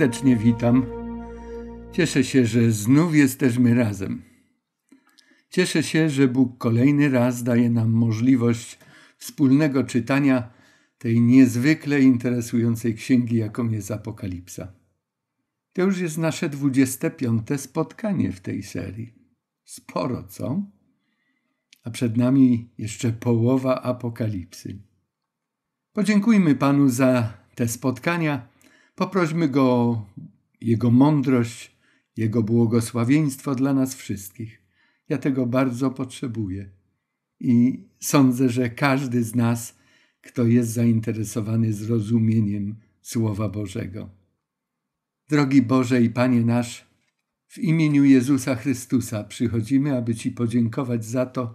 serdecznie witam. Cieszę się, że znów jesteśmy razem. Cieszę się, że Bóg kolejny raz daje nam możliwość wspólnego czytania tej niezwykle interesującej księgi, jaką jest Apokalipsa. To już jest nasze 25. spotkanie w tej serii. Sporo, co? A przed nami jeszcze połowa Apokalipsy. Podziękujmy Panu za te spotkania Poprośmy Go o Jego mądrość, Jego błogosławieństwo dla nas wszystkich. Ja tego bardzo potrzebuję i sądzę, że każdy z nas, kto jest zainteresowany zrozumieniem Słowa Bożego. Drogi Boże i Panie nasz, w imieniu Jezusa Chrystusa przychodzimy, aby Ci podziękować za to,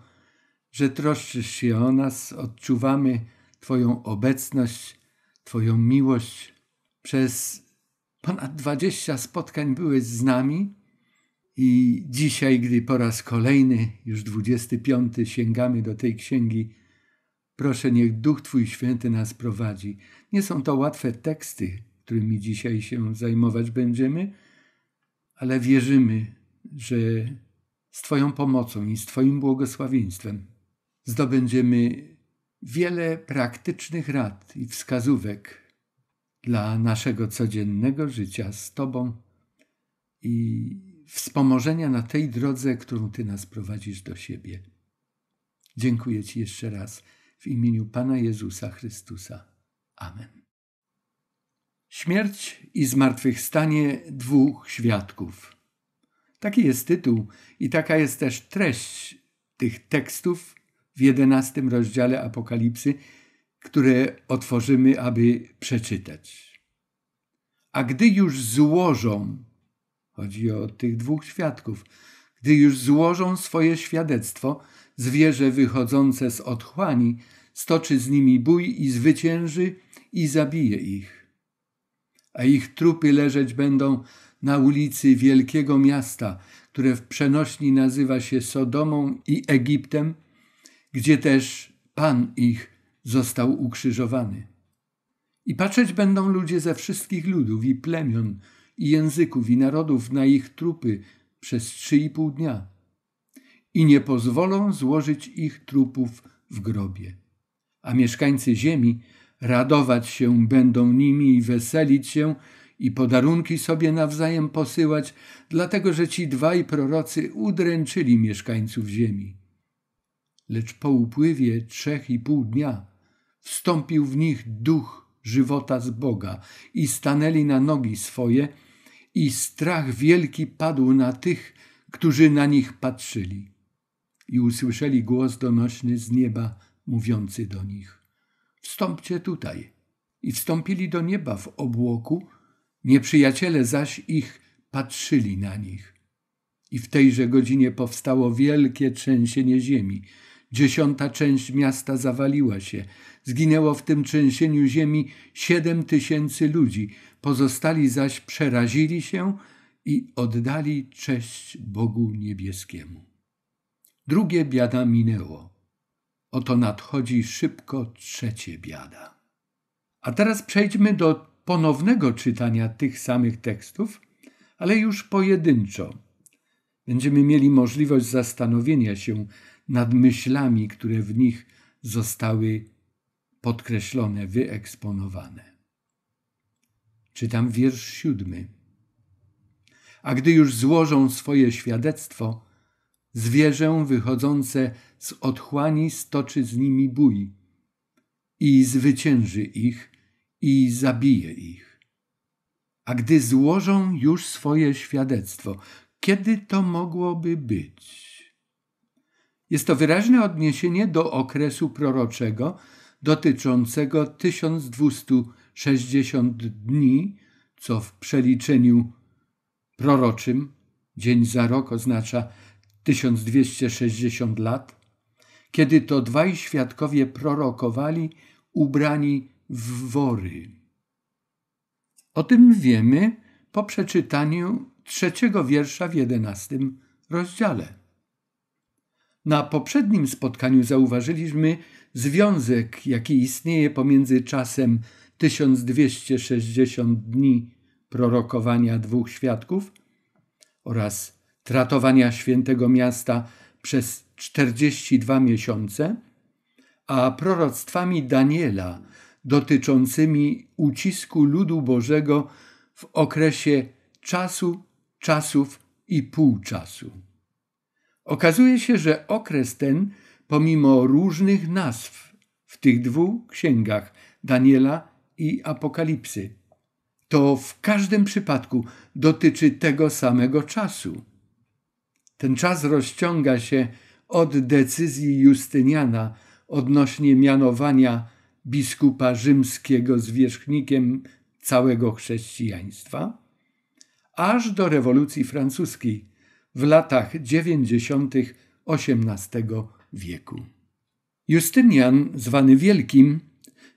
że troszczysz się o nas, odczuwamy Twoją obecność, Twoją miłość, przez ponad 20 spotkań byłeś z nami i dzisiaj, gdy po raz kolejny, już 25, sięgamy do tej księgi, proszę, niech Duch Twój Święty nas prowadzi. Nie są to łatwe teksty, którymi dzisiaj się zajmować będziemy, ale wierzymy, że z Twoją pomocą i z Twoim błogosławieństwem zdobędziemy wiele praktycznych rad i wskazówek dla naszego codziennego życia z Tobą i wspomożenia na tej drodze, którą Ty nas prowadzisz do siebie. Dziękuję Ci jeszcze raz w imieniu Pana Jezusa Chrystusa. Amen. Śmierć i zmartwychwstanie dwóch świadków. Taki jest tytuł i taka jest też treść tych tekstów w jedenastym rozdziale Apokalipsy, które otworzymy, aby przeczytać. A gdy już złożą, chodzi o tych dwóch świadków, gdy już złożą swoje świadectwo, zwierzę wychodzące z otchłani stoczy z nimi bój i zwycięży i zabije ich. A ich trupy leżeć będą na ulicy wielkiego miasta, które w przenośni nazywa się Sodomą i Egiptem, gdzie też Pan ich został ukrzyżowany. I patrzeć będą ludzie ze wszystkich ludów i plemion, i języków, i narodów na ich trupy przez trzy i pół dnia. I nie pozwolą złożyć ich trupów w grobie. A mieszkańcy ziemi radować się będą nimi i weselić się, i podarunki sobie nawzajem posyłać, dlatego że ci dwaj prorocy udręczyli mieszkańców ziemi. Lecz po upływie trzech i pół dnia wstąpił w nich duch żywota z Boga i stanęli na nogi swoje, i strach wielki padł na tych, którzy na nich patrzyli. I usłyszeli głos donośny z nieba, mówiący do nich: Wstąpcie tutaj. I wstąpili do nieba w obłoku, nieprzyjaciele zaś ich patrzyli na nich. I w tejże godzinie powstało wielkie trzęsienie ziemi, Dziesiąta część miasta zawaliła się. Zginęło w tym trzęsieniu ziemi siedem tysięcy ludzi. Pozostali zaś przerazili się i oddali cześć Bogu Niebieskiemu. Drugie biada minęło. Oto nadchodzi szybko trzecie biada. A teraz przejdźmy do ponownego czytania tych samych tekstów, ale już pojedynczo. Będziemy mieli możliwość zastanowienia się nad myślami, które w nich zostały podkreślone, wyeksponowane. Czytam wiersz siódmy. A gdy już złożą swoje świadectwo, zwierzę wychodzące z otchłani stoczy z nimi bój i zwycięży ich i zabije ich. A gdy złożą już swoje świadectwo, kiedy to mogłoby być? Jest to wyraźne odniesienie do okresu proroczego dotyczącego 1260 dni, co w przeliczeniu proroczym dzień za rok oznacza 1260 lat, kiedy to dwaj świadkowie prorokowali ubrani w wory. O tym wiemy po przeczytaniu trzeciego wiersza w jedenastym rozdziale. Na poprzednim spotkaniu zauważyliśmy związek, jaki istnieje pomiędzy czasem 1260 dni prorokowania dwóch świadków oraz tratowania świętego miasta przez 42 miesiące, a proroctwami Daniela dotyczącymi ucisku ludu Bożego w okresie czasu, czasów i półczasu. Okazuje się, że okres ten, pomimo różnych nazw w tych dwóch księgach Daniela i Apokalipsy, to w każdym przypadku dotyczy tego samego czasu. Ten czas rozciąga się od decyzji Justyniana odnośnie mianowania biskupa rzymskiego zwierzchnikiem całego chrześcijaństwa, aż do rewolucji francuskiej w latach 90. XVIII wieku. Justynian, zwany Wielkim,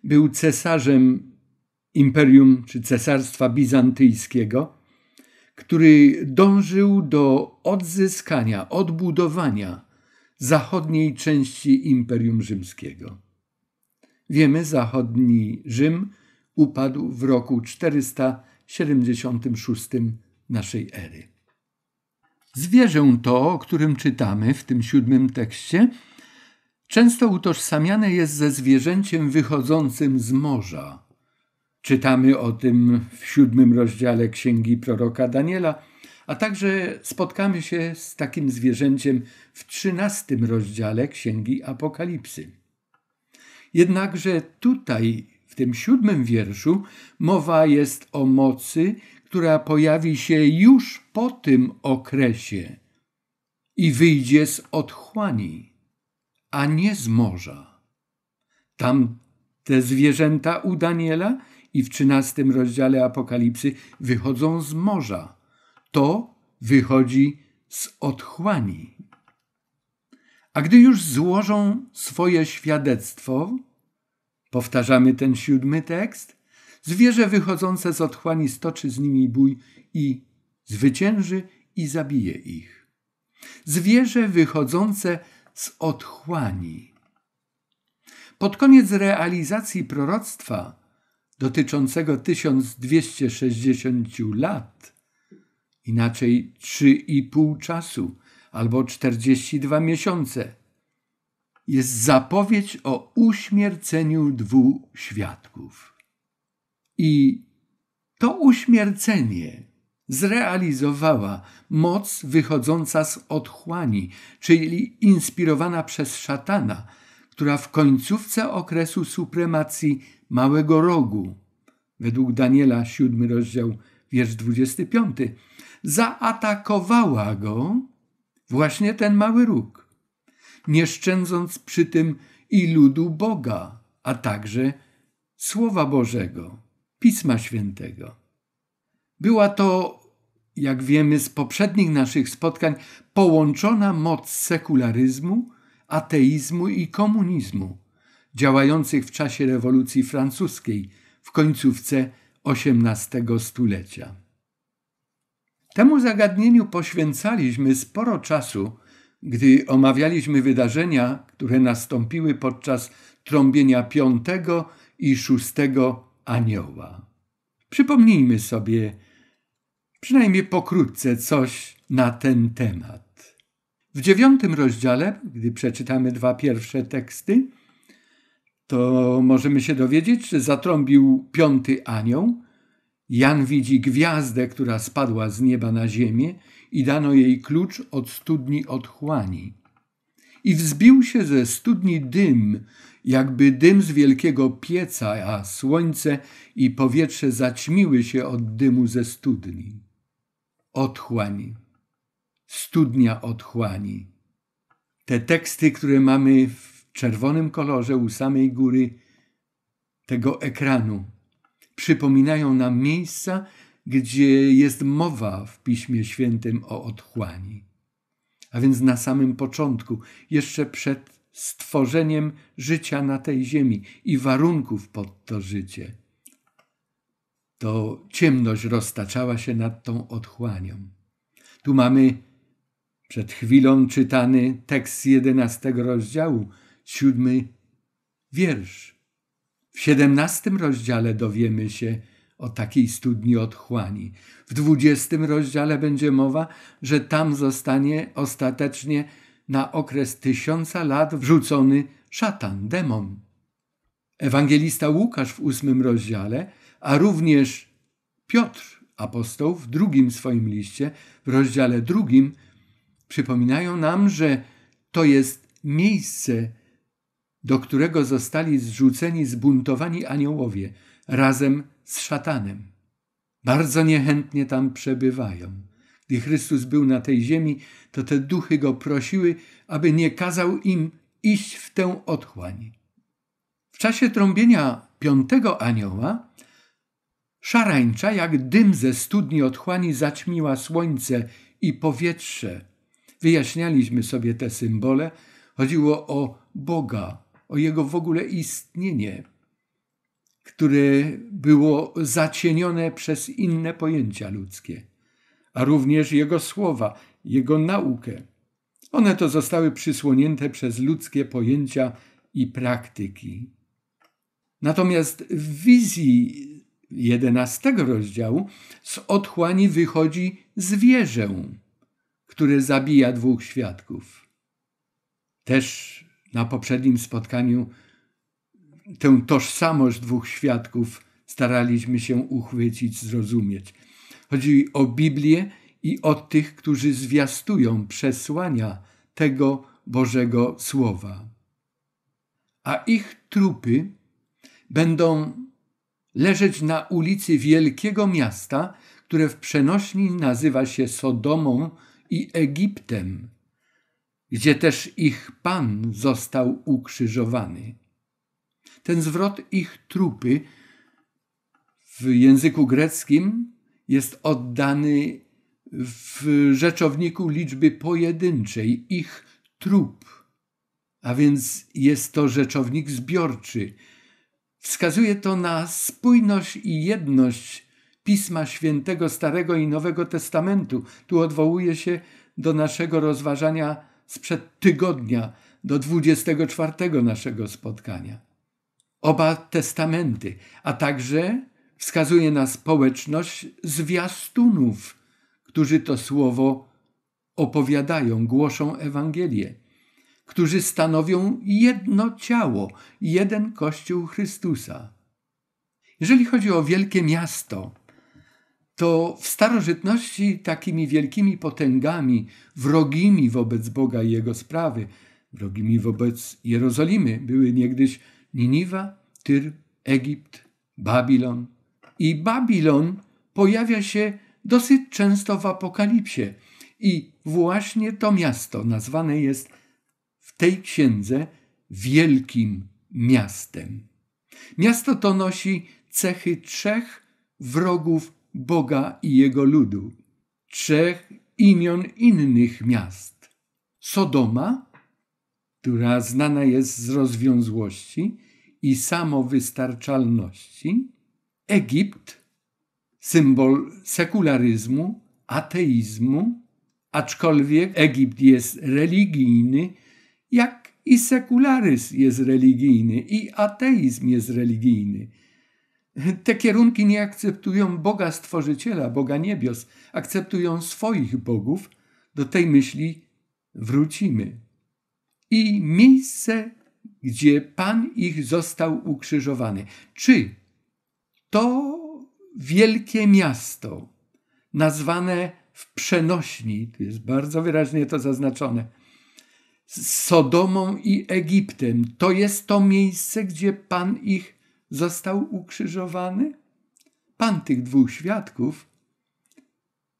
był cesarzem imperium czy cesarstwa bizantyjskiego, który dążył do odzyskania, odbudowania zachodniej części imperium rzymskiego. Wiemy, zachodni Rzym upadł w roku 476 naszej ery. Zwierzę to, o którym czytamy w tym siódmym tekście, często utożsamiane jest ze zwierzęciem wychodzącym z morza. Czytamy o tym w siódmym rozdziale księgi proroka Daniela, a także spotkamy się z takim zwierzęciem w trzynastym rozdziale księgi Apokalipsy. Jednakże tutaj, w tym siódmym wierszu, mowa jest o mocy, która pojawi się już po tym okresie i wyjdzie z otchłani, a nie z morza. Tam te zwierzęta u Daniela i w trzynastym rozdziale Apokalipsy wychodzą z morza. To wychodzi z otchłani. A gdy już złożą swoje świadectwo, powtarzamy ten siódmy tekst, Zwierzę wychodzące z otchłani stoczy z nimi bój i zwycięży i zabije ich. Zwierzę wychodzące z otchłani. Pod koniec realizacji proroctwa dotyczącego 1260 lat, inaczej 3,5 czasu albo 42 miesiące, jest zapowiedź o uśmierceniu dwóch świadków. I to uśmiercenie zrealizowała moc wychodząca z otchłani, czyli inspirowana przez szatana, która w końcówce okresu supremacji Małego Rogu, według Daniela 7 rozdział, wiersz 25, zaatakowała go właśnie ten Mały Róg, nie szczędząc przy tym i ludu Boga, a także Słowa Bożego. Pisma Świętego. Była to, jak wiemy z poprzednich naszych spotkań, połączona moc sekularyzmu, ateizmu i komunizmu, działających w czasie rewolucji francuskiej w końcówce XVIII stulecia. Temu zagadnieniu poświęcaliśmy sporo czasu, gdy omawialiśmy wydarzenia, które nastąpiły podczas trąbienia piątego i szóstego anioła. Przypomnijmy sobie przynajmniej pokrótce coś na ten temat. W dziewiątym rozdziale, gdy przeczytamy dwa pierwsze teksty, to możemy się dowiedzieć, że zatrąbił piąty anioł. Jan widzi gwiazdę, która spadła z nieba na ziemię i dano jej klucz od studni otchłani. I wzbił się ze studni dym, jakby dym z wielkiego pieca, a słońce i powietrze zaćmiły się od dymu ze studni. Otchłań. Studnia otchłani. Te teksty, które mamy w czerwonym kolorze u samej góry tego ekranu, przypominają nam miejsca, gdzie jest mowa w Piśmie Świętym o otchłani. A więc na samym początku, jeszcze przed stworzeniem życia na tej ziemi i warunków pod to życie. To ciemność roztaczała się nad tą otchłanią. Tu mamy przed chwilą czytany tekst z jedenastego rozdziału, siódmy wiersz. W siedemnastym rozdziale dowiemy się o takiej studni otchłani. W dwudziestym rozdziale będzie mowa, że tam zostanie ostatecznie na okres tysiąca lat wrzucony szatan, demon. Ewangelista Łukasz w ósmym rozdziale, a również Piotr, apostoł, w drugim swoim liście, w rozdziale drugim, przypominają nam, że to jest miejsce, do którego zostali zrzuceni zbuntowani aniołowie razem z szatanem. Bardzo niechętnie tam przebywają. Gdy Chrystus był na tej ziemi, to te duchy go prosiły, aby nie kazał im iść w tę otchłań. W czasie trąbienia piątego anioła szarańcza jak dym ze studni otchłani zaćmiła słońce i powietrze. Wyjaśnialiśmy sobie te symbole. Chodziło o Boga, o jego w ogóle istnienie, które było zacienione przez inne pojęcia ludzkie a również Jego słowa, Jego naukę. One to zostały przysłonięte przez ludzkie pojęcia i praktyki. Natomiast w wizji jedenastego rozdziału z otchłani wychodzi zwierzę, które zabija dwóch świadków. Też na poprzednim spotkaniu tę tożsamość dwóch świadków staraliśmy się uchwycić, zrozumieć. Chodzi o Biblię i o tych, którzy zwiastują przesłania tego Bożego Słowa. A ich trupy będą leżeć na ulicy wielkiego miasta, które w przenośni nazywa się Sodomą i Egiptem, gdzie też ich Pan został ukrzyżowany. Ten zwrot ich trupy w języku greckim jest oddany w rzeczowniku liczby pojedynczej, ich trup, a więc jest to rzeczownik zbiorczy. Wskazuje to na spójność i jedność Pisma Świętego Starego i Nowego Testamentu. Tu odwołuje się do naszego rozważania sprzed tygodnia, do 24 naszego spotkania. Oba testamenty, a także wskazuje na społeczność zwiastunów, którzy to słowo opowiadają, głoszą Ewangelię, którzy stanowią jedno ciało, jeden Kościół Chrystusa. Jeżeli chodzi o wielkie miasto, to w starożytności takimi wielkimi potęgami, wrogimi wobec Boga i jego sprawy, wrogimi wobec Jerozolimy, były niegdyś Niniwa, Tyr, Egipt, Babilon, i Babilon pojawia się dosyć często w Apokalipsie. I właśnie to miasto nazwane jest w tej księdze wielkim miastem. Miasto to nosi cechy trzech wrogów Boga i jego ludu, trzech imion innych miast: Sodoma, która znana jest z rozwiązłości i samowystarczalności, Egipt, symbol sekularyzmu, ateizmu, aczkolwiek Egipt jest religijny, jak i sekularyzm jest religijny, i ateizm jest religijny. Te kierunki nie akceptują Boga Stworzyciela, Boga Niebios, akceptują swoich bogów. Do tej myśli wrócimy. I miejsce, gdzie Pan ich został ukrzyżowany. Czy to wielkie miasto, nazwane w przenośni, tu jest bardzo wyraźnie to zaznaczone, z Sodomą i Egiptem. To jest to miejsce, gdzie Pan ich został ukrzyżowany? Pan tych dwóch świadków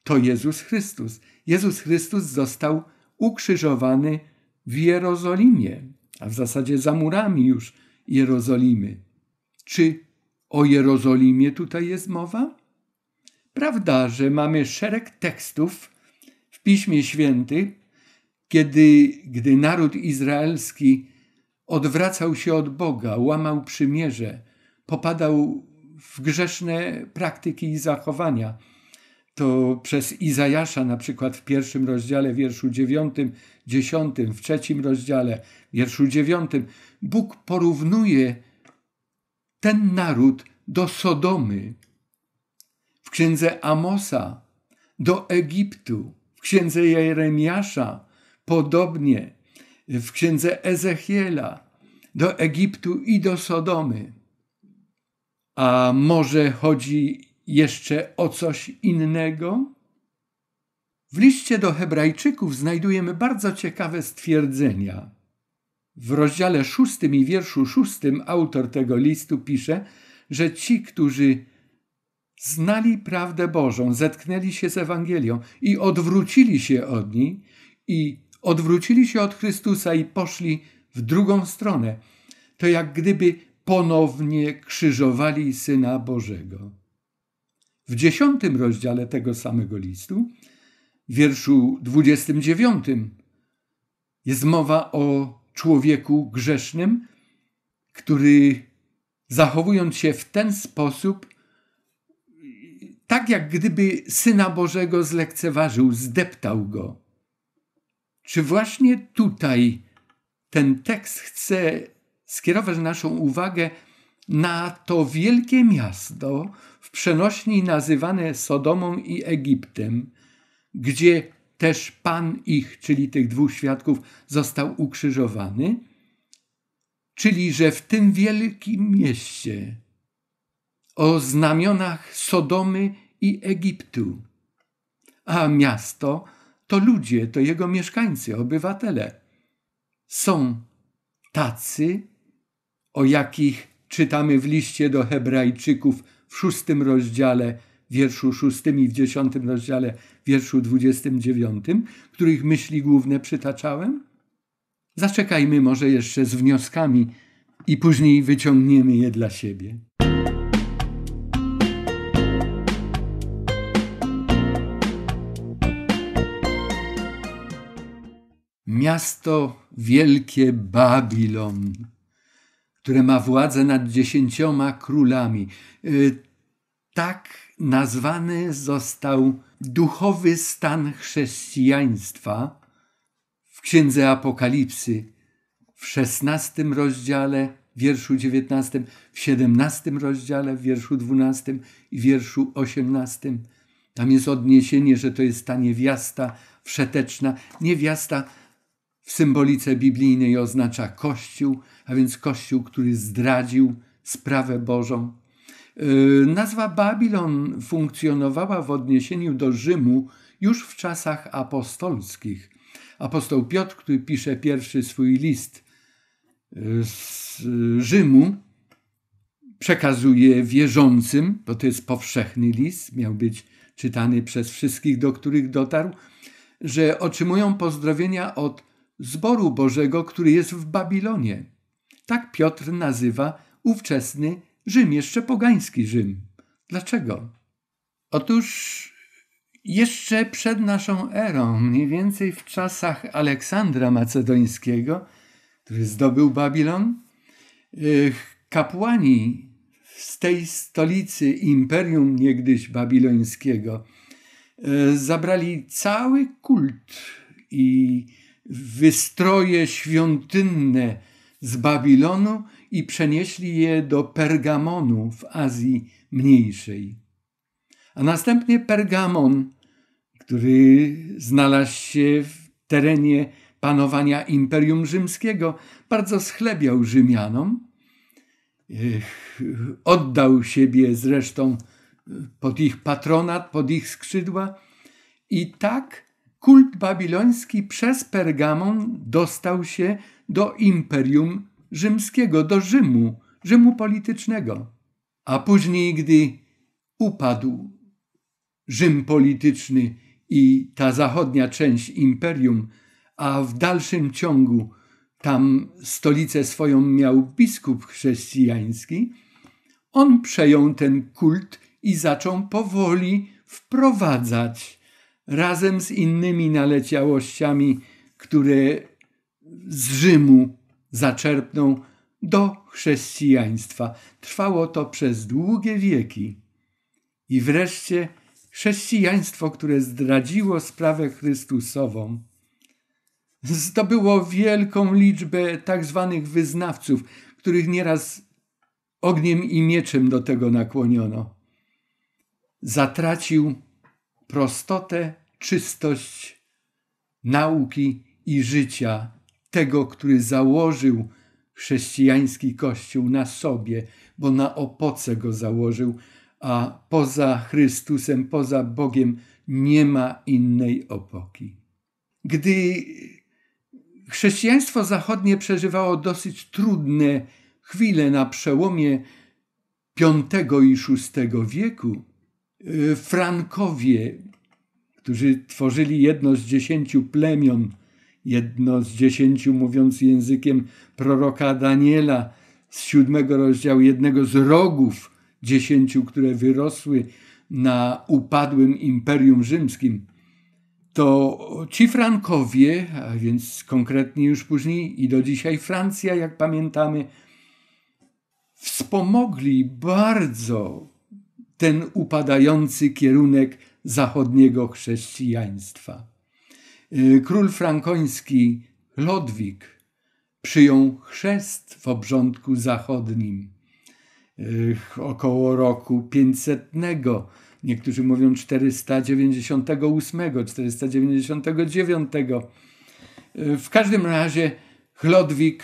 to Jezus Chrystus. Jezus Chrystus został ukrzyżowany w Jerozolimie, a w zasadzie za murami już Jerozolimy. Czy o Jerozolimie tutaj jest mowa? Prawda, że mamy szereg tekstów w Piśmie Świętym, kiedy, gdy naród izraelski odwracał się od Boga, łamał przymierze, popadał w grzeszne praktyki i zachowania. To przez Izajasza, na przykład w pierwszym rozdziale, wierszu dziewiątym, dziesiątym, w trzecim rozdziale, wierszu dziewiątym, Bóg porównuje ten naród do Sodomy, w księdze Amosa do Egiptu, w księdze Jeremiasza podobnie, w księdze Ezechiela do Egiptu i do Sodomy. A może chodzi jeszcze o coś innego? W liście do Hebrajczyków znajdujemy bardzo ciekawe stwierdzenia. W rozdziale szóstym i wierszu szóstym autor tego listu pisze, że ci, którzy znali prawdę Bożą, zetknęli się z Ewangelią i odwrócili się od niej i odwrócili się od Chrystusa i poszli w drugą stronę, to jak gdyby ponownie krzyżowali Syna Bożego. W dziesiątym rozdziale tego samego listu, wierszu dwudziestym dziewiątym, jest mowa o człowieku grzesznym, który zachowując się w ten sposób, tak jak gdyby Syna Bożego zlekceważył, zdeptał go. Czy właśnie tutaj ten tekst chce skierować naszą uwagę na to wielkie miasto w przenośni nazywane Sodomą i Egiptem, gdzie też Pan ich, czyli tych dwóch świadków, został ukrzyżowany, czyli że w tym wielkim mieście o znamionach Sodomy i Egiptu, a miasto to ludzie, to jego mieszkańcy, obywatele, są tacy, o jakich czytamy w liście do Hebrajczyków w szóstym rozdziale wierszu szóstym i w dziesiątym rozdziale wierszu dwudziestym dziewiątym, których myśli główne przytaczałem? Zaczekajmy może jeszcze z wnioskami i później wyciągniemy je dla siebie. Miasto wielkie Babilon, które ma władzę nad dziesięcioma królami. Y, tak nazwany został duchowy stan chrześcijaństwa w Księdze Apokalipsy w XVI rozdziale, wierszu 19, w 17 rozdziale, wierszu 12 i wierszu 18. Tam jest odniesienie, że to jest ta niewiasta wszeteczna. Niewiasta w symbolice biblijnej oznacza kościół, a więc kościół, który zdradził sprawę Bożą. Y, nazwa Babilon funkcjonowała w odniesieniu do Rzymu już w czasach apostolskich. Apostoł Piotr, który pisze pierwszy swój list y, z Rzymu, przekazuje wierzącym, bo to jest powszechny list, miał być czytany przez wszystkich, do których dotarł, że otrzymują pozdrowienia od zboru Bożego, który jest w Babilonie. Tak Piotr nazywa ówczesny Rzym, jeszcze pogański Rzym. Dlaczego? Otóż jeszcze przed naszą erą, mniej więcej w czasach Aleksandra Macedońskiego, który zdobył Babilon, y, kapłani z tej stolicy imperium niegdyś babilońskiego y, zabrali cały kult i wystroje świątynne z Babilonu i przenieśli je do Pergamonu w Azji Mniejszej. A następnie Pergamon, który znalazł się w terenie panowania Imperium Rzymskiego, bardzo schlebiał Rzymianom. Oddał siebie zresztą pod ich patronat, pod ich skrzydła. I tak kult babiloński przez Pergamon dostał się do Imperium rzymskiego do Rzymu, Rzymu politycznego. A później, gdy upadł Rzym polityczny i ta zachodnia część imperium, a w dalszym ciągu tam stolicę swoją miał biskup chrześcijański, on przejął ten kult i zaczął powoli wprowadzać razem z innymi naleciałościami, które z Rzymu zaczerpnął do chrześcijaństwa. Trwało to przez długie wieki. I wreszcie chrześcijaństwo, które zdradziło sprawę Chrystusową, zdobyło wielką liczbę tak zwanych wyznawców, których nieraz ogniem i mieczem do tego nakłoniono. Zatracił prostotę, czystość nauki i życia tego, który założył chrześcijański Kościół na sobie, bo na opoce go założył, a poza Chrystusem, poza Bogiem nie ma innej opoki. Gdy chrześcijaństwo zachodnie przeżywało dosyć trudne chwile na przełomie V i VI wieku, y, Frankowie, którzy tworzyli jedno z dziesięciu plemion jedno z dziesięciu mówiąc językiem proroka Daniela z siódmego rozdziału, jednego z rogów dziesięciu, które wyrosły na upadłym Imperium Rzymskim, to ci Frankowie, a więc konkretnie już później i do dzisiaj Francja, jak pamiętamy, wspomogli bardzo ten upadający kierunek zachodniego chrześcijaństwa. Y, król frankoński Lodwik przyjął chrzest w obrządku zachodnim około roku 500. Niektórzy mówią 498, 499. Y, w każdym razie Chlodwik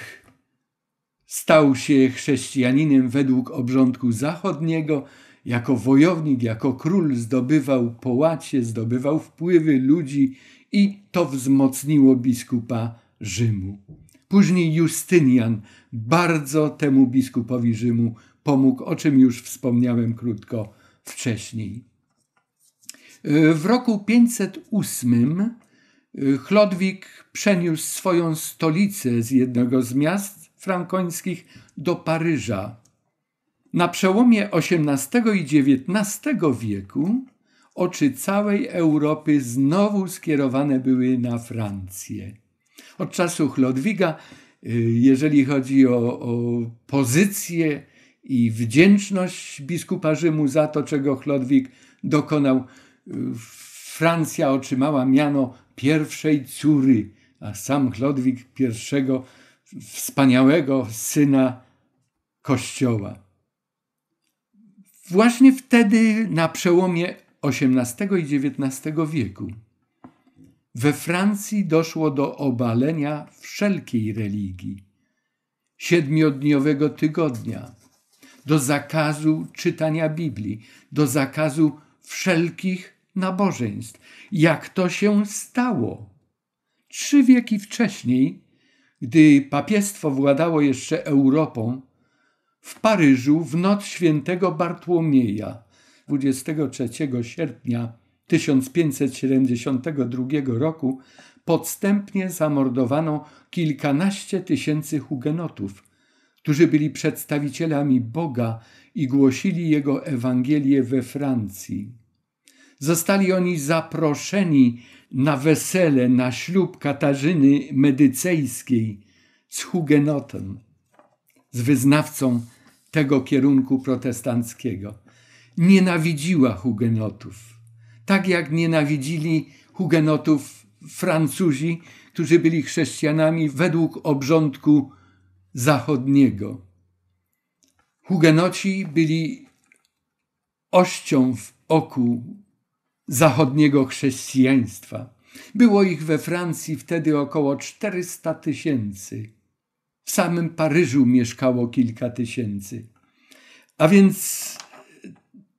stał się chrześcijaninem według obrządku zachodniego. Jako wojownik, jako król zdobywał połacie, zdobywał wpływy ludzi, i to wzmocniło biskupa Rzymu. Później Justynian bardzo temu biskupowi Rzymu pomógł, o czym już wspomniałem krótko wcześniej. Y, w roku 508 y, Chlodwik przeniósł swoją stolicę z jednego z miast frankońskich do Paryża. Na przełomie XVIII i XIX wieku oczy całej Europy znowu skierowane były na Francję. Od czasu Chlodwiga, y, jeżeli chodzi o, o pozycję i wdzięczność biskupa Rzymu za to, czego Chlodwig dokonał, y, Francja otrzymała miano pierwszej córy, a sam Chlodwig pierwszego wspaniałego syna Kościoła. Właśnie wtedy, na przełomie XVIII i XIX wieku. We Francji doszło do obalenia wszelkiej religii, siedmiodniowego tygodnia, do zakazu czytania Biblii, do zakazu wszelkich nabożeństw. Jak to się stało? Trzy wieki wcześniej, gdy papiestwo władało jeszcze Europą, w Paryżu w noc świętego Bartłomieja 23 sierpnia 1572 roku podstępnie zamordowano kilkanaście tysięcy hugenotów, którzy byli przedstawicielami Boga i głosili Jego Ewangelię we Francji. Zostali oni zaproszeni na wesele na ślub Katarzyny Medycejskiej z hugenotem, z wyznawcą tego kierunku protestanckiego nienawidziła hugenotów. Tak jak nienawidzili hugenotów Francuzi, którzy byli chrześcijanami według obrządku zachodniego. Hugenoci byli ością w oku zachodniego chrześcijaństwa. Było ich we Francji wtedy około 400 tysięcy. W samym Paryżu mieszkało kilka tysięcy. A więc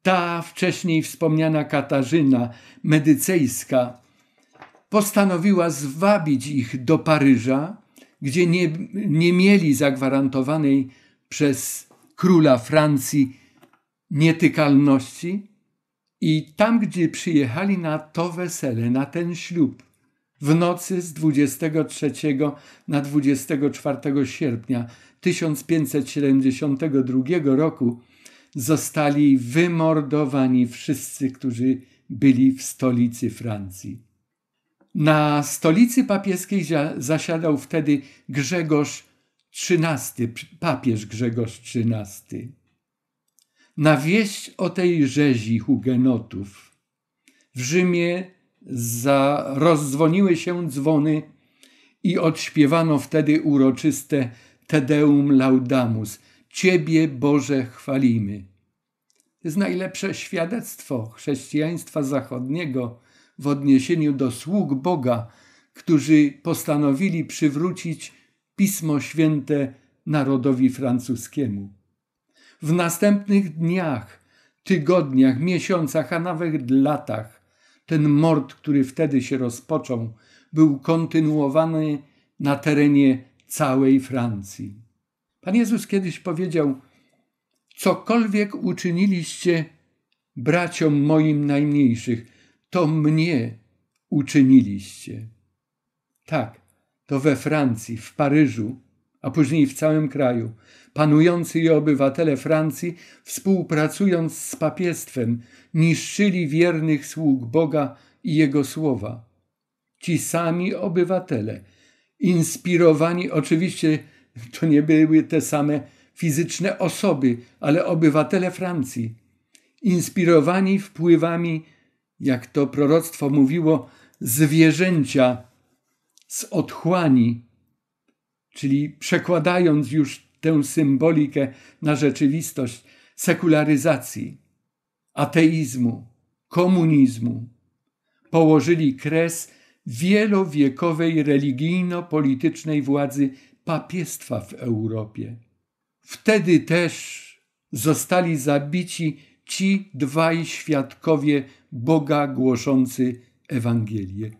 ta wcześniej wspomniana Katarzyna Medycejska postanowiła zwabić ich do Paryża, gdzie nie, nie mieli zagwarantowanej przez króla Francji nietykalności. I tam, gdzie przyjechali na to wesele, na ten ślub, w nocy z 23 na 24 sierpnia 1572 roku, zostali wymordowani wszyscy, którzy byli w stolicy Francji. Na stolicy papieskiej zasiadał wtedy Grzegorz XIII, papież Grzegorz XIII. Na wieść o tej rzezi hugenotów w Rzymie za, rozdzwoniły się dzwony i odśpiewano wtedy uroczyste Te Deum Laudamus – Ciebie, Boże, chwalimy. To jest najlepsze świadectwo chrześcijaństwa zachodniego w odniesieniu do sług Boga, którzy postanowili przywrócić Pismo Święte narodowi francuskiemu. W następnych dniach, tygodniach, miesiącach, a nawet latach ten mord, który wtedy się rozpoczął, był kontynuowany na terenie całej Francji. Pan Jezus kiedyś powiedział: Cokolwiek uczyniliście braciom moim najmniejszych, to mnie uczyniliście. Tak, to we Francji, w Paryżu, a później w całym kraju, panujący i obywatele Francji, współpracując z papiestwem, niszczyli wiernych sług Boga i Jego słowa. Ci sami obywatele, inspirowani oczywiście to nie były te same fizyczne osoby, ale obywatele Francji, inspirowani wpływami, jak to proroctwo mówiło, zwierzęcia z otchłani, czyli przekładając już tę symbolikę na rzeczywistość sekularyzacji, ateizmu, komunizmu, położyli kres wielowiekowej religijno-politycznej władzy papiestwa w Europie. Wtedy też zostali zabici ci dwaj świadkowie Boga głoszący Ewangelię.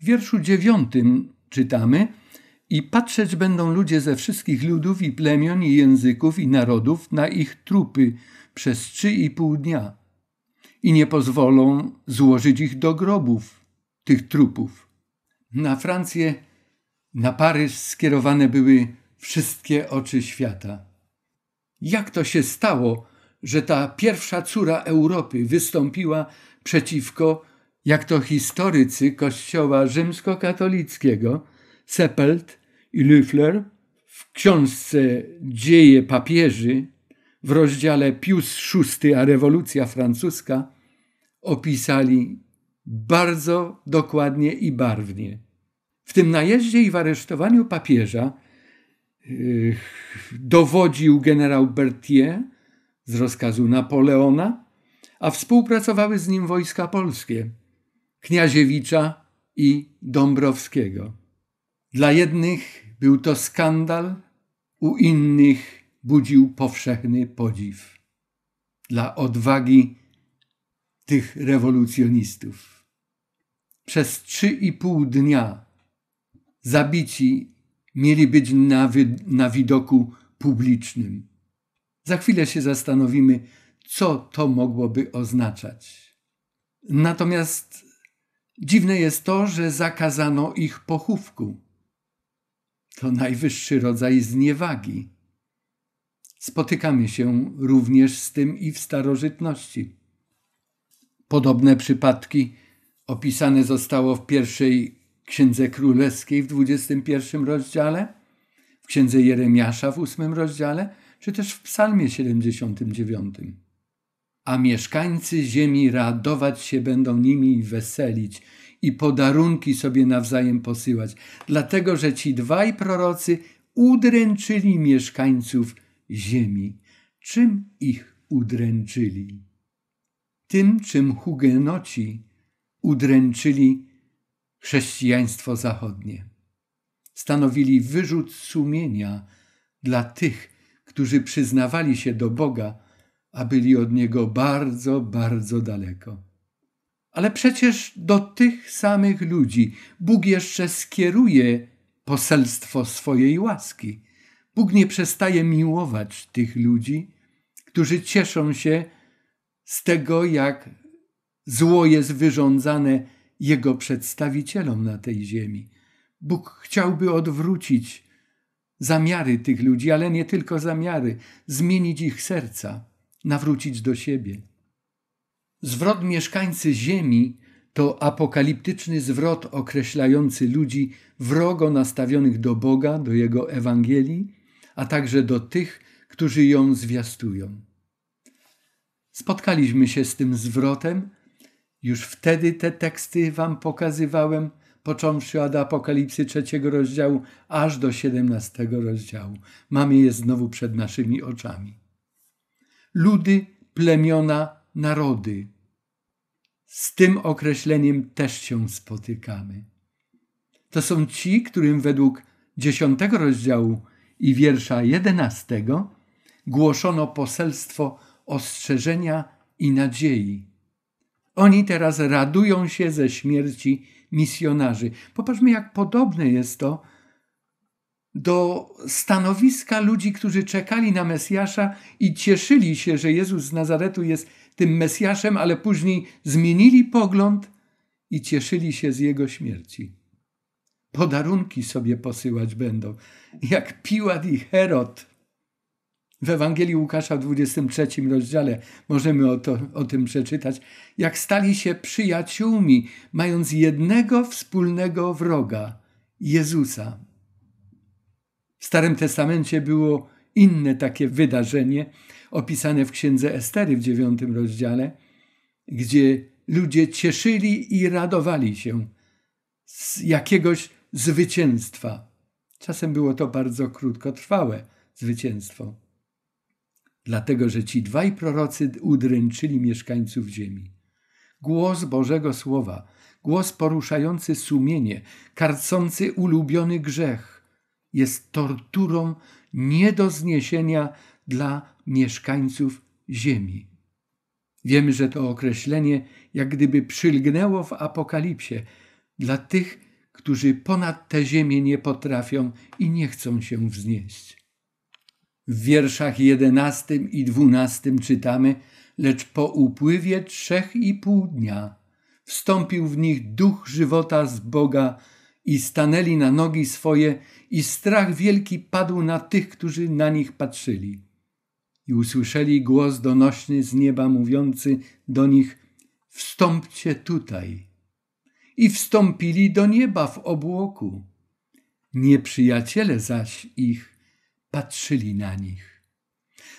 W wierszu dziewiątym czytamy i patrzeć będą ludzie ze wszystkich ludów i plemion i języków i narodów na ich trupy przez trzy i pół dnia i nie pozwolą złożyć ich do grobów, tych trupów. Na Francję, na Paryż skierowane były wszystkie oczy świata. Jak to się stało, że ta pierwsza córa Europy wystąpiła przeciwko, jak to historycy Kościoła rzymskokatolickiego, Seppelt i Lüffler w książce Dzieje papieży w rozdziale Pius VI a rewolucja francuska opisali bardzo dokładnie i barwnie. W tym najeździe i w aresztowaniu papieża yy, dowodził generał Berthier z rozkazu Napoleona, a współpracowały z nim wojska polskie Kniaziewicza i Dąbrowskiego. Dla jednych był to skandal, u innych budził powszechny podziw. Dla odwagi tych rewolucjonistów. Przez trzy i pół dnia zabici mieli być na, wy, na widoku publicznym. Za chwilę się zastanowimy, co to mogłoby oznaczać. Natomiast dziwne jest to, że zakazano ich pochówku. To najwyższy rodzaj zniewagi. Spotykamy się również z tym i w starożytności. Podobne przypadki opisane zostało w pierwszej Księdze Królewskiej w 21 rozdziale, w Księdze Jeremiasza w 8 rozdziale, czy też w Psalmie 79. A mieszkańcy ziemi radować się będą nimi i weselić, i podarunki sobie nawzajem posyłać, dlatego że ci dwaj prorocy udręczyli mieszkańców ziemi. Czym ich udręczyli? tym, czym hugenoci udręczyli chrześcijaństwo zachodnie. Stanowili wyrzut sumienia dla tych, którzy przyznawali się do Boga, a byli od Niego bardzo, bardzo daleko. Ale przecież do tych samych ludzi Bóg jeszcze skieruje poselstwo swojej łaski. Bóg nie przestaje miłować tych ludzi, którzy cieszą się z tego, jak zło jest wyrządzane jego przedstawicielom na tej ziemi. Bóg chciałby odwrócić zamiary tych ludzi, ale nie tylko zamiary, zmienić ich serca, nawrócić do siebie. Zwrot mieszkańcy ziemi to apokaliptyczny zwrot określający ludzi wrogo nastawionych do Boga, do Jego Ewangelii, a także do tych, którzy ją zwiastują. Spotkaliśmy się z tym zwrotem. Już wtedy te teksty Wam pokazywałem, począwszy od Apokalipsy trzeciego rozdziału aż do 17 rozdziału. Mamy je znowu przed naszymi oczami. Ludy, plemiona, narody. Z tym określeniem też się spotykamy. To są ci, którym według dziesiątego rozdziału i wiersza 11 głoszono poselstwo ostrzeżenia i nadziei. Oni teraz radują się ze śmierci misjonarzy. Popatrzmy, jak podobne jest to do stanowiska ludzi, którzy czekali na Mesjasza i cieszyli się, że Jezus z Nazaretu jest tym Mesjaszem, ale później zmienili pogląd i cieszyli się z jego śmierci. Podarunki sobie posyłać będą, jak Piłat i Herod w Ewangelii Łukasza w 23 rozdziale możemy o, to, o tym przeczytać, jak stali się przyjaciółmi, mając jednego wspólnego wroga Jezusa. W Starym Testamencie było inne takie wydarzenie, opisane w księdze Estery w dziewiątym rozdziale, gdzie ludzie cieszyli i radowali się z jakiegoś zwycięstwa. Czasem było to bardzo krótkotrwałe zwycięstwo dlatego że ci dwaj prorocy udręczyli mieszkańców ziemi. Głos Bożego Słowa, głos poruszający sumienie, karcący ulubiony grzech, jest torturą nie do zniesienia dla mieszkańców ziemi. Wiemy, że to określenie jak gdyby przylgnęło w Apokalipsie dla tych, którzy ponad tę ziemię nie potrafią i nie chcą się wznieść. W wierszach jedenastym i dwunastym czytamy, lecz po upływie trzech i pół dnia wstąpił w nich duch żywota z Boga i stanęli na nogi swoje i strach wielki padł na tych, którzy na nich patrzyli. I usłyszeli głos donośny z nieba mówiący do nich wstąpcie tutaj. I wstąpili do nieba w obłoku. Nieprzyjaciele zaś ich patrzyli na nich.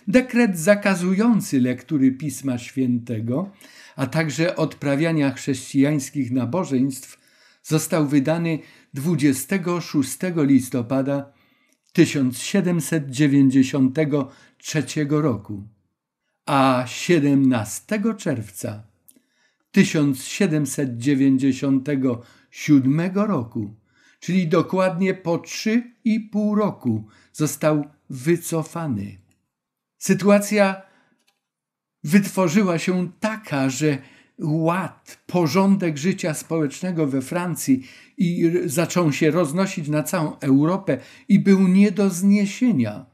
Dekret zakazujący lektury Pisma Świętego, a także odprawiania chrześcijańskich nabożeństw został wydany 26 listopada 1793 roku, a 17 czerwca 1797 roku czyli dokładnie po 3,5 roku został wycofany. Sytuacja wytworzyła się taka, że ład, porządek życia społecznego we Francji i zaczął się roznosić na całą Europę i był nie do zniesienia.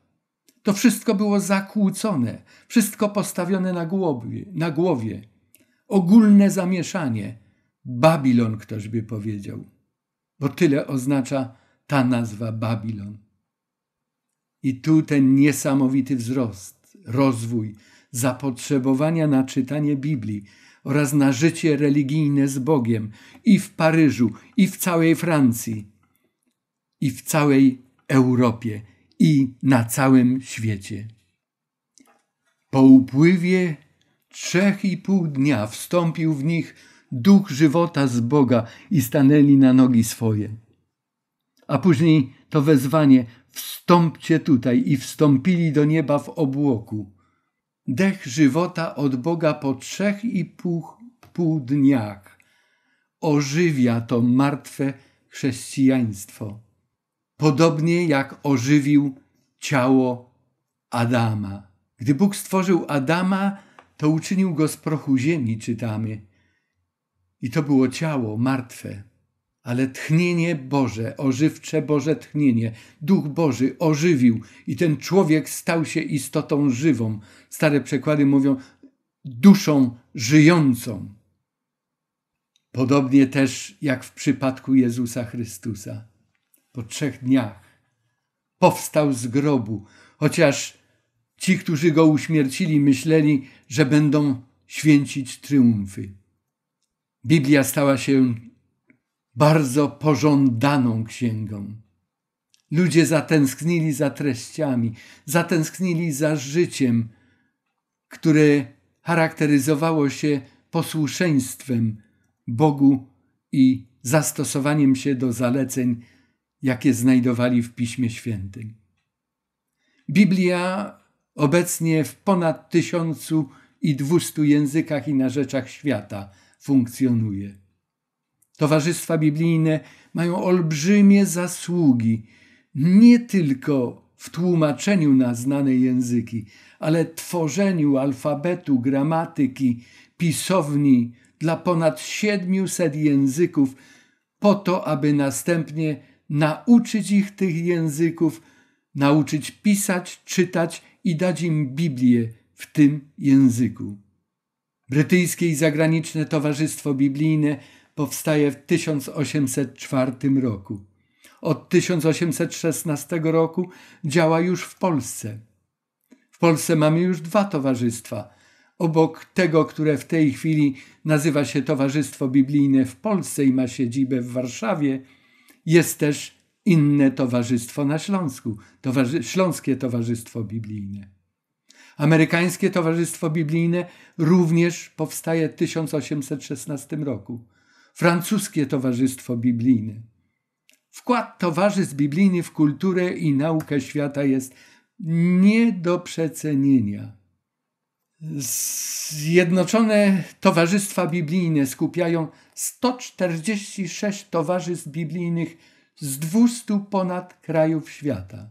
To wszystko było zakłócone, wszystko postawione na głowie, na głowie. Ogólne zamieszanie. Babilon, ktoś by powiedział bo tyle oznacza ta nazwa Babilon. I tu ten niesamowity wzrost, rozwój zapotrzebowania na czytanie Biblii oraz na życie religijne z Bogiem i w Paryżu, i w całej Francji, i w całej Europie, i na całym świecie. Po upływie trzech i pół dnia wstąpił w nich duch żywota z Boga i stanęli na nogi swoje. A później to wezwanie: wstąpcie tutaj i wstąpili do nieba w obłoku. Dech żywota od Boga po trzech i pół, pół dniach ożywia to martwe chrześcijaństwo, podobnie jak ożywił ciało Adama. Gdy Bóg stworzył Adama, to uczynił go z prochu ziemi, czytamy i to było ciało martwe, ale tchnienie Boże, ożywcze Boże tchnienie, Duch Boży ożywił i ten człowiek stał się istotą żywą. Stare przekłady mówią duszą żyjącą. Podobnie też jak w przypadku Jezusa Chrystusa. Po trzech dniach powstał z grobu, chociaż ci, którzy go uśmiercili, myśleli, że będą święcić triumfy. Biblia stała się bardzo pożądaną księgą. Ludzie zatęsknili za treściami, zatęsknili za życiem, które charakteryzowało się posłuszeństwem Bogu i zastosowaniem się do zaleceń, jakie znajdowali w Piśmie Świętym. Biblia obecnie w ponad tysiącu i dwustu językach i na rzeczach świata – funkcjonuje. Towarzystwa biblijne mają olbrzymie zasługi nie tylko w tłumaczeniu na znane języki, ale tworzeniu alfabetu, gramatyki, pisowni dla ponad 700 języków, po to, aby następnie nauczyć ich tych języków, nauczyć pisać, czytać i dać im Biblię w tym języku. Brytyjskie i Zagraniczne Towarzystwo Biblijne powstaje w 1804 roku. Od 1816 roku działa już w Polsce. W Polsce mamy już dwa towarzystwa. Obok tego, które w tej chwili nazywa się Towarzystwo Biblijne w Polsce i ma siedzibę w Warszawie, jest też inne towarzystwo na Śląsku, towarzy Śląskie Towarzystwo Biblijne. Amerykańskie Towarzystwo Biblijne również powstaje w 1816 roku. Francuskie Towarzystwo Biblijne. Wkład towarzystw biblijnych w kulturę i naukę świata jest nie do przecenienia. Zjednoczone Towarzystwa Biblijne skupiają 146 towarzystw biblijnych z 200 ponad krajów świata.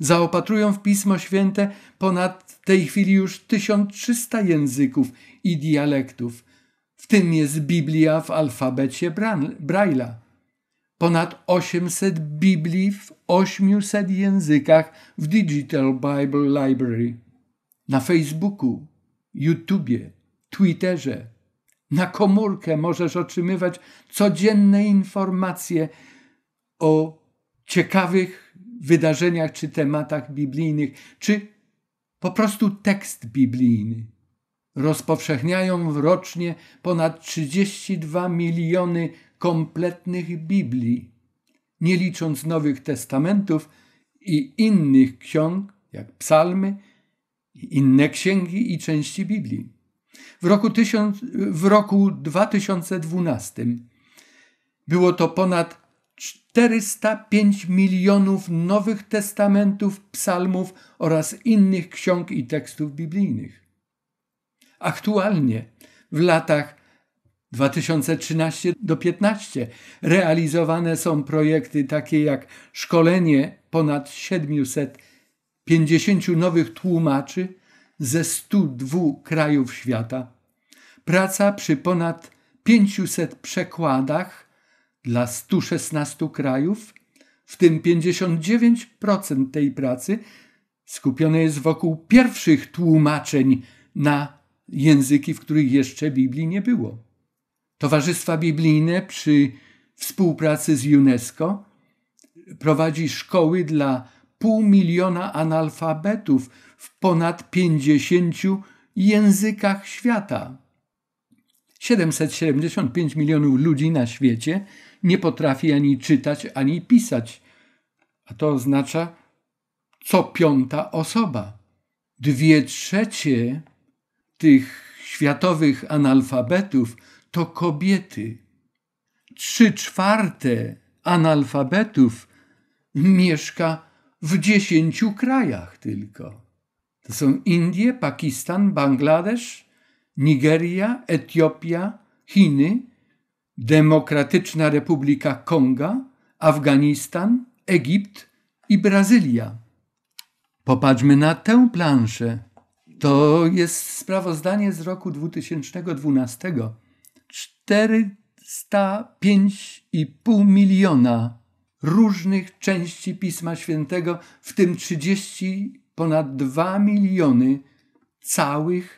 Zaopatrują w Pismo Święte ponad w tej chwili już 1300 języków i dialektów, w tym jest Biblia w alfabecie Braille'a. Ponad 800 Biblii w 800 językach w Digital Bible Library. Na Facebooku, YouTubie, Twitterze, na komórkę możesz otrzymywać codzienne informacje o ciekawych wydarzeniach czy tematach biblijnych, czy po prostu tekst biblijny. Rozpowszechniają rocznie ponad 32 miliony kompletnych Biblii, nie licząc Nowych Testamentów i innych ksiąg, jak psalmy, inne księgi i części Biblii. W roku, tysiąc, w roku 2012 było to ponad 405 milionów nowych testamentów, psalmów oraz innych ksiąg i tekstów biblijnych. Aktualnie w latach 2013 do 15 realizowane są projekty takie jak szkolenie ponad 750 nowych tłumaczy ze 102 krajów świata, praca przy ponad 500 przekładach dla 116 krajów, w tym 59% tej pracy skupione jest wokół pierwszych tłumaczeń na języki, w których jeszcze Biblii nie było. Towarzystwa biblijne przy współpracy z UNESCO prowadzi szkoły dla pół miliona analfabetów w ponad 50 językach świata. 775 milionów ludzi na świecie nie potrafi ani czytać, ani pisać. A to oznacza co piąta osoba. Dwie trzecie tych światowych analfabetów to kobiety. Trzy czwarte analfabetów mieszka w dziesięciu krajach tylko. To są Indie, Pakistan, Bangladesz, Nigeria, Etiopia, Chiny, Demokratyczna Republika Konga, Afganistan, Egipt i Brazylia. Popatrzmy na tę planszę. To jest sprawozdanie z roku 2012. 405,5 miliona różnych części Pisma Świętego, w tym 30 ponad 2 miliony całych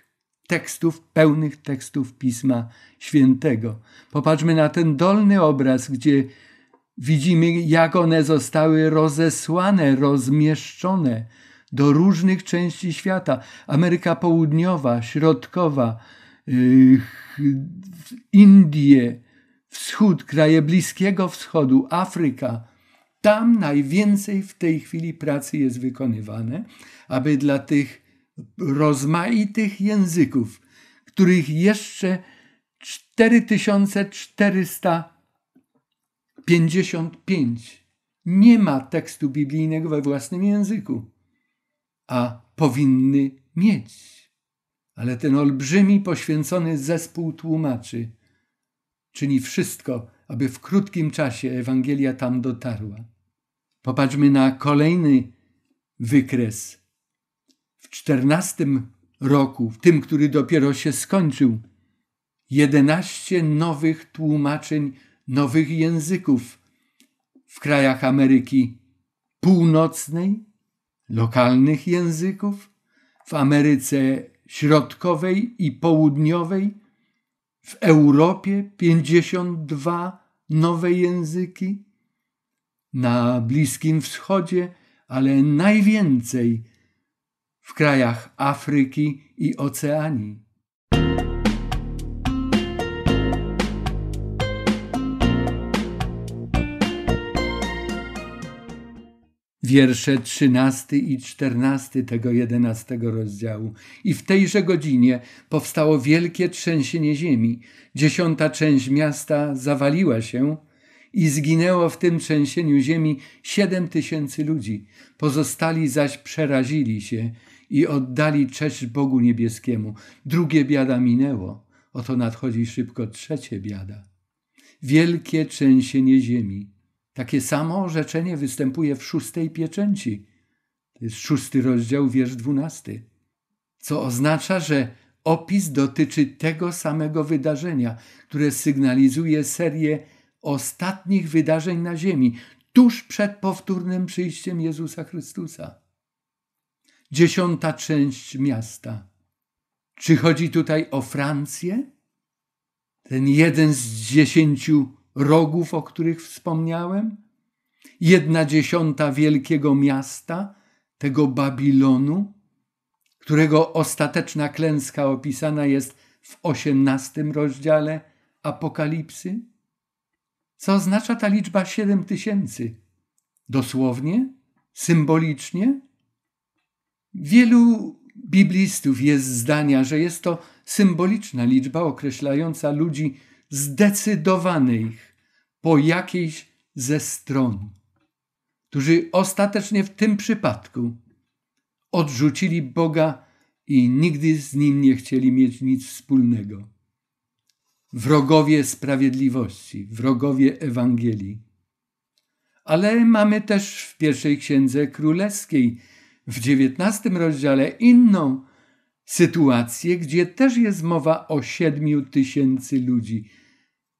tekstów, pełnych tekstów Pisma Świętego. Popatrzmy na ten dolny obraz, gdzie widzimy, jak one zostały rozesłane, rozmieszczone do różnych części świata. Ameryka Południowa, Środkowa, yy, Indie, Wschód, kraje Bliskiego Wschodu, Afryka. Tam najwięcej w tej chwili pracy jest wykonywane, aby dla tych rozmaitych języków, których jeszcze 4455 nie ma tekstu biblijnego we własnym języku, a powinny mieć. Ale ten olbrzymi, poświęcony zespół tłumaczy czyni wszystko, aby w krótkim czasie Ewangelia tam dotarła. Popatrzmy na kolejny wykres czternastym roku, w tym, który dopiero się skończył, 11 nowych tłumaczeń nowych języków w krajach Ameryki Północnej, lokalnych języków, w Ameryce Środkowej i Południowej, w Europie 52 nowe języki, na Bliskim Wschodzie, ale najwięcej w krajach Afryki i Oceanii. wiersze 13 i 14 tego 11 rozdziału. I w tejże godzinie powstało wielkie trzęsienie ziemi. Dziesiąta część miasta zawaliła się i zginęło w tym trzęsieniu ziemi siedem tysięcy ludzi. Pozostali zaś przerazili się i oddali cześć Bogu Niebieskiemu. Drugie biada minęło, oto nadchodzi szybko trzecie biada. Wielkie trzęsienie ziemi. Takie samo orzeczenie występuje w szóstej pieczęci. To jest szósty rozdział, wiersz dwunasty. Co oznacza, że opis dotyczy tego samego wydarzenia, które sygnalizuje serię ostatnich wydarzeń na ziemi, tuż przed powtórnym przyjściem Jezusa Chrystusa dziesiąta część miasta. Czy chodzi tutaj o Francję? Ten jeden z dziesięciu rogów, o których wspomniałem? Jedna dziesiąta wielkiego miasta, tego Babilonu, którego ostateczna klęska opisana jest w osiemnastym rozdziale Apokalipsy? Co oznacza ta liczba siedem tysięcy? Dosłownie? Symbolicznie? Wielu biblistów jest zdania, że jest to symboliczna liczba określająca ludzi zdecydowanych po jakiejś ze stron, którzy ostatecznie w tym przypadku odrzucili Boga i nigdy z nim nie chcieli mieć nic wspólnego. Wrogowie sprawiedliwości, wrogowie Ewangelii. Ale mamy też w pierwszej księdze królewskiej w XIX rozdziale inną sytuację, gdzie też jest mowa o siedmiu tysięcy ludzi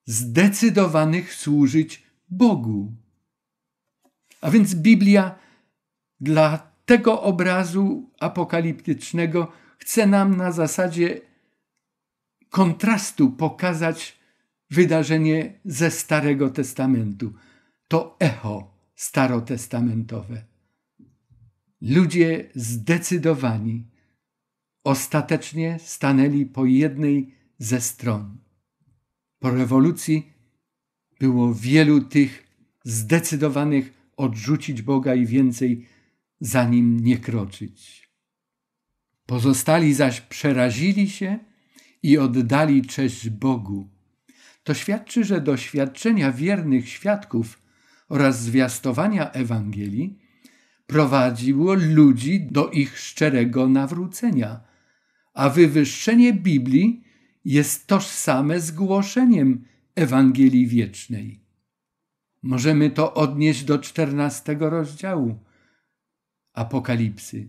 zdecydowanych służyć Bogu. A więc Biblia dla tego obrazu apokaliptycznego chce nam na zasadzie kontrastu pokazać wydarzenie ze Starego Testamentu. To echo starotestamentowe. Ludzie zdecydowani ostatecznie stanęli po jednej ze stron. Po rewolucji było wielu tych zdecydowanych odrzucić Boga i więcej za nim nie kroczyć. Pozostali zaś przerazili się i oddali cześć Bogu. To świadczy, że doświadczenia wiernych świadków oraz zwiastowania Ewangelii prowadziło ludzi do ich szczerego nawrócenia. A wywyższenie Biblii jest tożsame z głoszeniem Ewangelii Wiecznej. Możemy to odnieść do czternastego rozdziału Apokalipsy.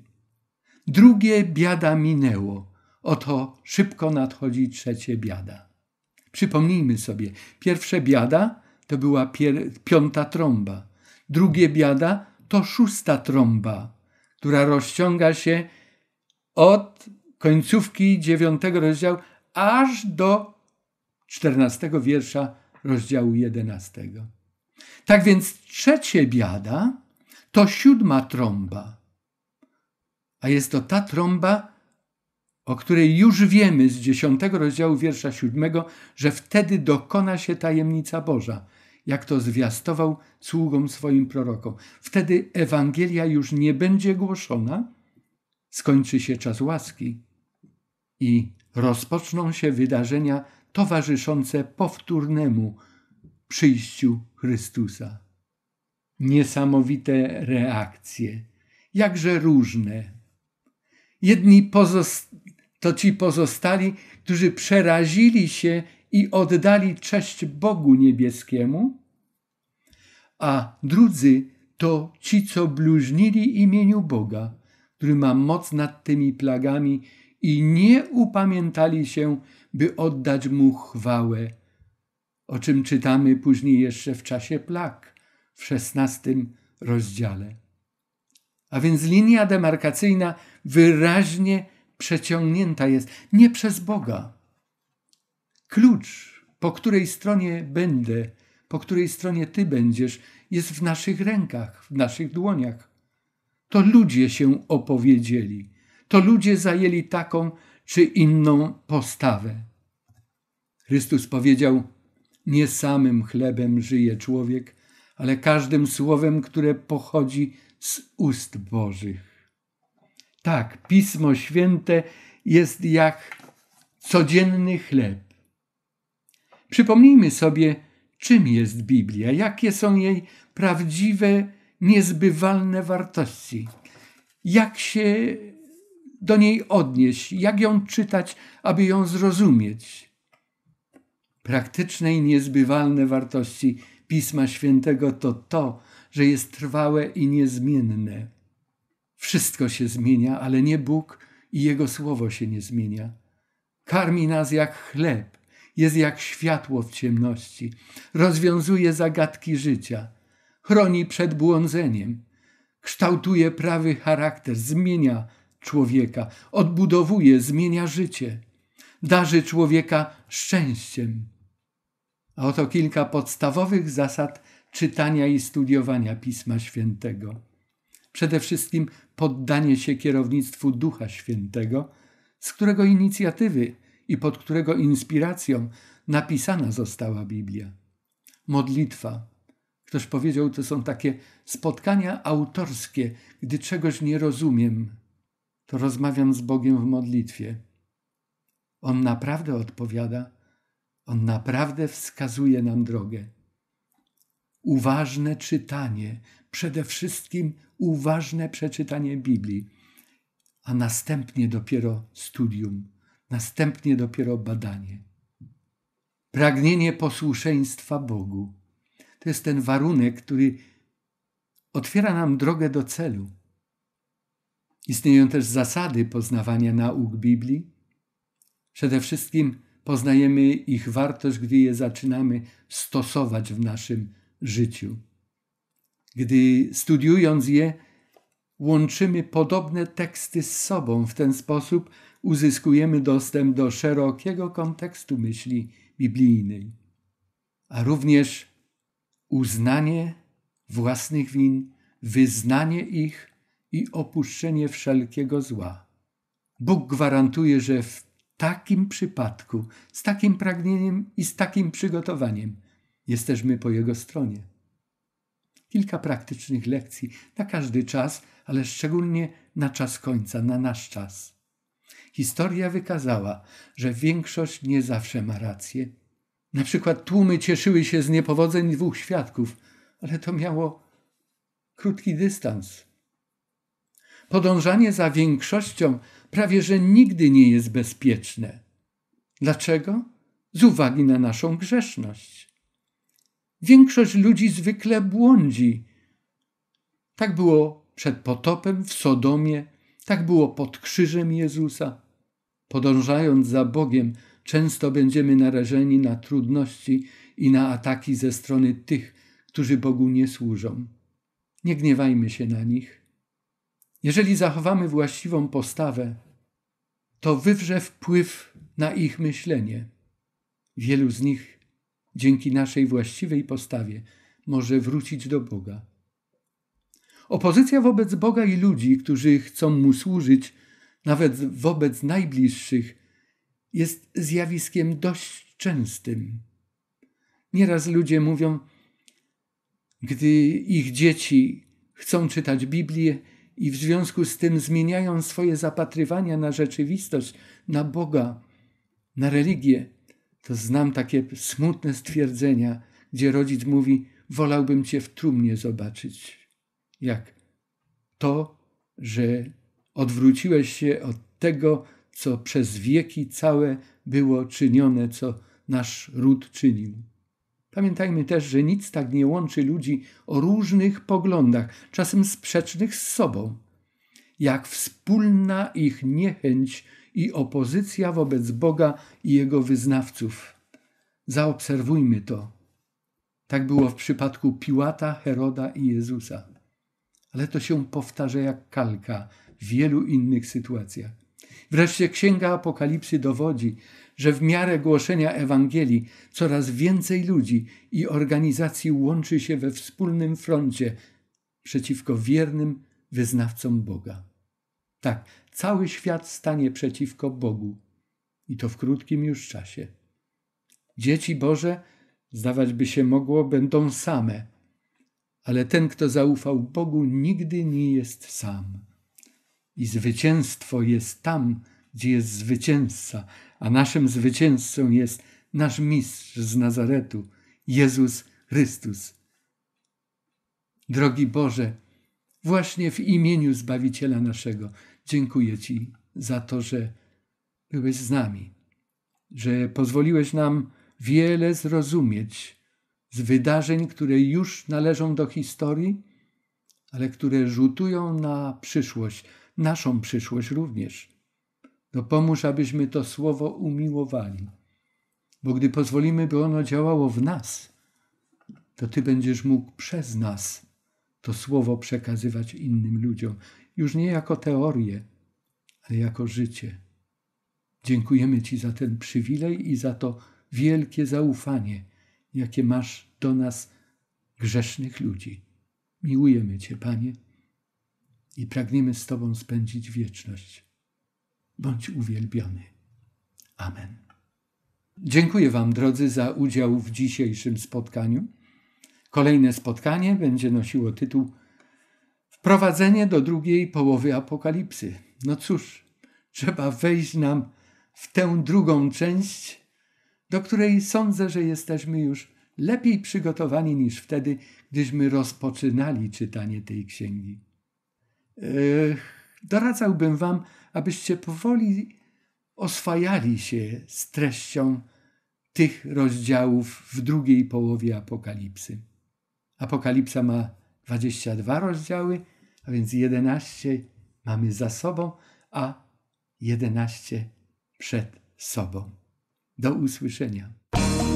Drugie biada minęło, oto szybko nadchodzi trzecie biada. Przypomnijmy sobie, pierwsze biada to była pier- piąta trąba, drugie biada to szósta trąba, która rozciąga się od końcówki dziewiątego rozdziału aż do czternastego wiersza rozdziału jedenastego. Tak więc trzecie biada to siódma trąba, a jest to ta trąba, o której już wiemy z dziesiątego rozdziału wiersza siódmego, że wtedy dokona się tajemnica Boża – jak to zwiastował sługom swoim prorokom. Wtedy Ewangelia już nie będzie głoszona, skończy się czas łaski i rozpoczną się wydarzenia towarzyszące powtórnemu przyjściu Chrystusa. Niesamowite reakcje, jakże różne. Jedni pozost- to ci pozostali, którzy przerazili się i oddali cześć Bogu niebieskiemu, a drudzy to ci, co bluźnili imieniu Boga, który ma moc nad tymi plagami i nie upamiętali się, by oddać mu chwałę, o czym czytamy później jeszcze w czasie plag w szesnastym rozdziale. A więc linia demarkacyjna wyraźnie przeciągnięta jest nie przez Boga, Klucz, po której stronie będę, po której stronie Ty będziesz, jest w naszych rękach, w naszych dłoniach. To ludzie się opowiedzieli, to ludzie zajęli taką czy inną postawę. Chrystus powiedział: Nie samym chlebem żyje człowiek, ale każdym słowem, które pochodzi z ust Bożych. Tak, Pismo Święte jest jak codzienny chleb. Przypomnijmy sobie, czym jest Biblia, jakie są jej prawdziwe, niezbywalne wartości, jak się do niej odnieść, jak ją czytać, aby ją zrozumieć. Praktyczne i niezbywalne wartości Pisma Świętego to to, że jest trwałe i niezmienne. Wszystko się zmienia, ale nie Bóg i Jego Słowo się nie zmienia. Karmi nas jak chleb, jest jak światło w ciemności, rozwiązuje zagadki życia, chroni przed błądzeniem, kształtuje prawy charakter, zmienia człowieka, odbudowuje, zmienia życie, darzy człowieka szczęściem. A oto kilka podstawowych zasad czytania i studiowania Pisma Świętego. Przede wszystkim poddanie się kierownictwu Ducha Świętego, z którego inicjatywy i pod którego inspiracją napisana została Biblia. Modlitwa. Ktoś powiedział, to są takie spotkania autorskie, gdy czegoś nie rozumiem, to rozmawiam z Bogiem w modlitwie. On naprawdę odpowiada, on naprawdę wskazuje nam drogę. Uważne czytanie, przede wszystkim uważne przeczytanie Biblii, a następnie dopiero studium następnie dopiero badanie. Pragnienie posłuszeństwa Bogu to jest ten warunek, który otwiera nam drogę do celu. Istnieją też zasady poznawania nauk Biblii. Przede wszystkim poznajemy ich wartość, gdy je zaczynamy stosować w naszym życiu. Gdy studiując je, łączymy podobne teksty z sobą w ten sposób, uzyskujemy dostęp do szerokiego kontekstu myśli biblijnej, a również uznanie własnych win, wyznanie ich i opuszczenie wszelkiego zła. Bóg gwarantuje, że w takim przypadku, z takim pragnieniem i z takim przygotowaniem jesteśmy po Jego stronie. Kilka praktycznych lekcji na każdy czas, ale szczególnie na czas końca, na nasz czas. Historia wykazała, że większość nie zawsze ma rację. Na przykład tłumy cieszyły się z niepowodzeń dwóch świadków, ale to miało krótki dystans. Podążanie za większością prawie że nigdy nie jest bezpieczne. Dlaczego? Z uwagi na naszą grzeszność. Większość ludzi zwykle błądzi. Tak było przed potopem w Sodomie tak było pod krzyżem Jezusa. Podążając za Bogiem, często będziemy narażeni na trudności i na ataki ze strony tych, którzy Bogu nie służą. Nie gniewajmy się na nich. Jeżeli zachowamy właściwą postawę, to wywrze wpływ na ich myślenie. Wielu z nich dzięki naszej właściwej postawie może wrócić do Boga. Opozycja wobec Boga i ludzi, którzy chcą mu służyć, nawet wobec najbliższych, jest zjawiskiem dość częstym. Nieraz ludzie mówią, gdy ich dzieci chcą czytać Biblię i w związku z tym zmieniają swoje zapatrywania na rzeczywistość, na Boga, na religię, to znam takie smutne stwierdzenia, gdzie rodzic mówi: Wolałbym cię w trumnie zobaczyć jak to, że odwróciłeś się od tego, co przez wieki całe było czynione, co nasz ród czynił. Pamiętajmy też, że nic tak nie łączy ludzi o różnych poglądach, czasem sprzecznych z sobą, jak wspólna ich niechęć i opozycja wobec Boga i jego wyznawców. Zaobserwujmy to. Tak było w przypadku Piłata, Heroda i Jezusa ale to się powtarza jak kalka w wielu innych sytuacjach. Wreszcie Księga Apokalipsy dowodzi, że w miarę głoszenia Ewangelii coraz więcej ludzi i organizacji łączy się we wspólnym froncie przeciwko wiernym wyznawcom Boga. Tak, cały świat stanie przeciwko Bogu i to w krótkim już czasie. Dzieci Boże, zdawać by się mogło, będą same, ale ten, kto zaufał Bogu, nigdy nie jest sam. I zwycięstwo jest tam, gdzie jest zwycięzca, a naszym zwycięzcą jest nasz mistrz z Nazaretu, Jezus Chrystus. Drogi Boże, właśnie w imieniu Zbawiciela naszego, dziękuję Ci za to, że byłeś z nami, że pozwoliłeś nam wiele zrozumieć z wydarzeń, które już należą do historii, ale które rzutują na przyszłość, naszą przyszłość również. Dopomóż, no abyśmy to słowo umiłowali, bo gdy pozwolimy, by ono działało w nas, to Ty będziesz mógł przez nas to słowo przekazywać innym ludziom, już nie jako teorię, ale jako życie. Dziękujemy Ci za ten przywilej i za to wielkie zaufanie jakie masz do nas, grzesznych ludzi. Miłujemy Cię, Panie, i pragniemy z Tobą spędzić wieczność. Bądź uwielbiony. Amen. Dziękuję Wam, drodzy, za udział w dzisiejszym spotkaniu. Kolejne spotkanie będzie nosiło tytuł Wprowadzenie do drugiej połowy apokalipsy. No cóż, trzeba wejść nam w tę drugą część do której sądzę, że jesteśmy już lepiej przygotowani niż wtedy, gdyśmy rozpoczynali czytanie tej księgi. doradzałbym Wam, abyście powoli oswajali się z treścią tych rozdziałów w drugiej połowie Apokalipsy. Apokalipsa ma 22 rozdziały, a więc 11 mamy za sobą, a 11 przed sobą. Do usłyszenia.